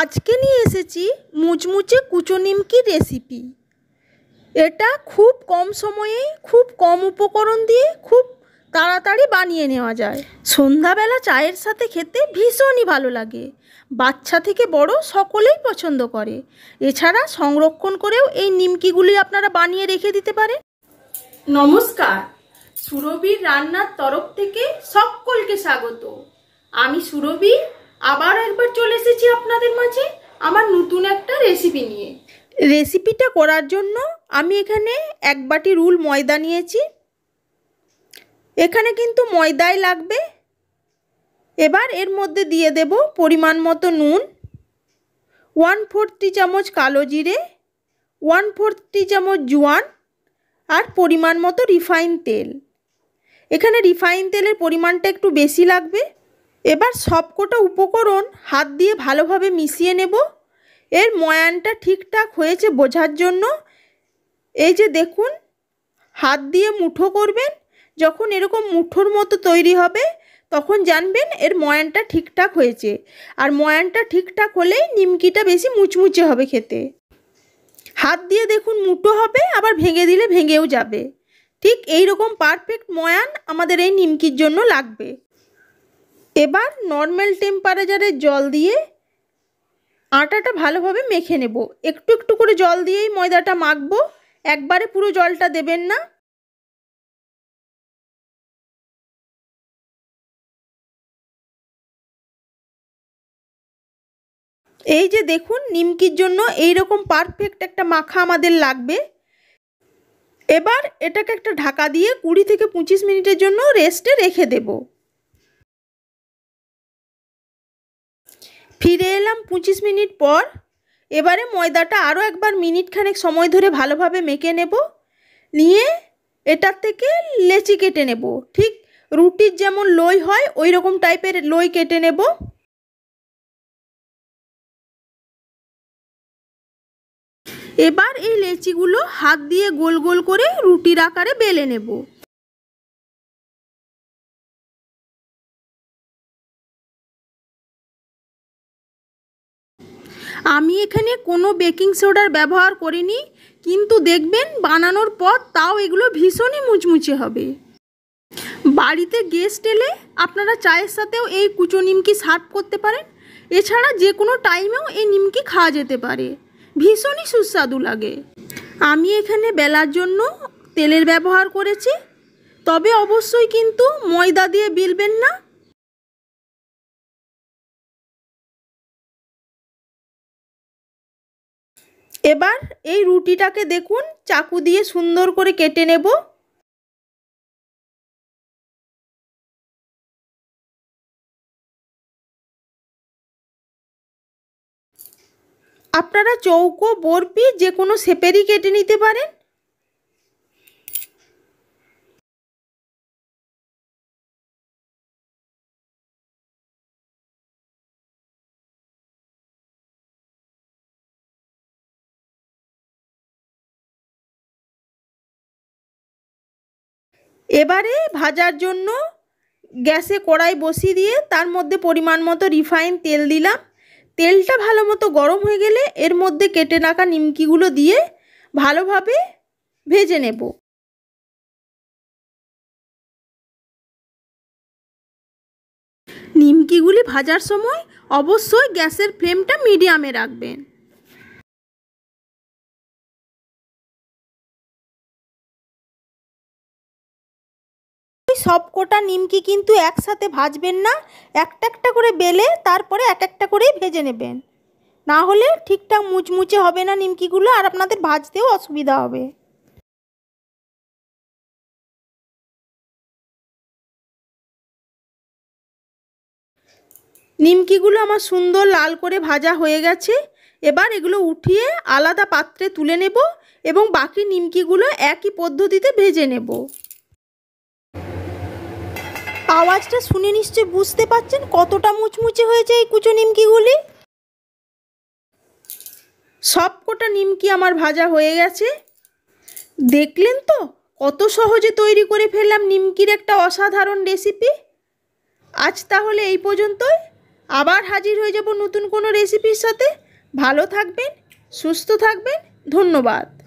আজকে নিয়ে এসেছি মুচমুচে কুচো নিমকি রেসিপি এটা খুব কম সময়ে খুব কম উপকরণ দিয়ে খুব তাড়াতাড়ি বানিয়ে নেওয়া যায় সন্ধ্যাবেলা চায়ের সাথে খেতে ভীষণই ভালো লাগে বাচ্চা থেকে বড় সকলেই পছন্দ করে এছাড়া সংরক্ষণ করেও এই নিমকিগুলি আপনারা বানিয়ে রেখে দিতে পারে নমস্কার সুরভির রান্নার তরফ থেকে সকলকে স্বাগত আমি সুরভি আবার একবার চলে এসেছি আপনাদের মাঝে আমার নতুন একটা রেসিপি নিয়ে রেসিপিটা করার জন্য আমি এখানে এক বাটি রুল ময়দা নিয়েছি এখানে কিন্তু ময়দাই লাগবে এবার এর মধ্যে দিয়ে দেব পরিমাণ মতো নুন ওয়ান ফোর্থ টি চামচ কালো জিরে ওয়ান ফোর্থ টি চামচ জোয়ান আর পরিমাণ মতো রিফাইন তেল এখানে রিফাইন তেলের পরিমাণটা একটু বেশি লাগবে এবার সবকটা উপকরণ হাত দিয়ে ভালোভাবে মিশিয়ে নেব এর ময়ানটা ঠিকঠাক হয়েছে বোঝার জন্য এই যে দেখুন হাত দিয়ে মুঠো করবেন যখন এরকম মুঠোর মতো তৈরি হবে তখন জানবেন এর ময়ানটা ঠিকঠাক হয়েছে আর ময়ানটা ঠিকঠাক হলেই নিমকিটা বেশি মুচমুচে হবে খেতে হাত দিয়ে দেখুন মুঠো হবে আবার ভেঙে দিলে ভেঙেও যাবে ঠিক এই রকম পারফেক্ট ময়ান আমাদের এই নিমকির জন্য লাগবে এবার নর্মাল টেম্পারেচারে জল দিয়ে আটাটা ভালোভাবে মেখে নেব একটু একটু করে জল দিয়েই ময়দাটা মাখবো একবারে পুরো জলটা দেবেন না এই যে দেখুন নিমকির জন্য এই রকম পারফেক্ট একটা মাখা আমাদের লাগবে এবার এটাকে একটা ঢাকা দিয়ে কুড়ি থেকে পঁচিশ মিনিটের জন্য রেস্টে রেখে দেবো ফিরে এলাম পঁচিশ মিনিট পর এবারে ময়দাটা আরও একবার মিনিটখানেক সময় ধরে ভালোভাবে মেখে নেব নিয়ে এটার থেকে লেচি কেটে নেব ঠিক রুটির যেমন লই হয় ওই রকম টাইপের লই কেটে নেব এবার এই লেচিগুলো হাত দিয়ে গোল গোল করে রুটির আকারে বেলে নেব আমি এখানে কোনো বেকিং সোডার ব্যবহার করিনি কিন্তু দেখবেন বানানোর পর তাও এগুলো ভীষণই মুচমুচে হবে বাড়িতে গেস্ট এলে আপনারা চায়ের সাথেও এই কুচো নিমকি সার্ভ করতে পারেন এছাড়া যে কোনো টাইমেও এই নিমকি খাওয়া যেতে পারে ভীষণই সুস্বাদু লাগে আমি এখানে বেলার জন্য তেলের ব্যবহার করেছি তবে অবশ্যই কিন্তু ময়দা দিয়ে বিলবেন না এবার এই রুটিটাকে দেখুন চাকু দিয়ে সুন্দর করে কেটে নেব আপনারা চৌকো বরপি যে কোনো সেপেরই কেটে নিতে পারেন এবারে ভাজার জন্য গ্যাসে কড়াই বসিয়ে দিয়ে তার মধ্যে পরিমাণ মতো রিফাইন তেল দিলাম তেলটা ভালো মতো গরম হয়ে গেলে এর মধ্যে কেটে রাখা নিমকিগুলো দিয়ে ভালোভাবে ভেজে নেব নিমকিগুলি ভাজার সময় অবশ্যই গ্যাসের ফ্লেমটা মিডিয়ামে রাখবেন সবকটা নিমকি কিন্তু একসাথে ভাজবেন না একটা একটা করে বেলে তারপরে এক একটা করেই ভেজে নেবেন না হলে ঠিকঠাক মুচমুচে হবে না নিমকিগুলো আর আপনাদের ভাজতেও অসুবিধা হবে নিমকিগুলো আমার সুন্দর লাল করে ভাজা হয়ে গেছে এবার এগুলো উঠিয়ে আলাদা পাত্রে তুলে নেব এবং বাকি নিমকিগুলো একই পদ্ধতিতে ভেজে নেব আওয়াজটা শুনে নিশ্চয় বুঝতে পারছেন কতটা মুচমুচে হয়েছে এই কুচো নিমকিগুলি সব কটা নিমকি আমার ভাজা হয়ে গেছে দেখলেন তো কত সহজে তৈরি করে ফেললাম নিমকির একটা অসাধারণ রেসিপি আজ তাহলে এই পর্যন্তই আবার হাজির হয়ে যাব নতুন কোনো রেসিপির সাথে ভালো থাকবেন সুস্থ থাকবেন ধন্যবাদ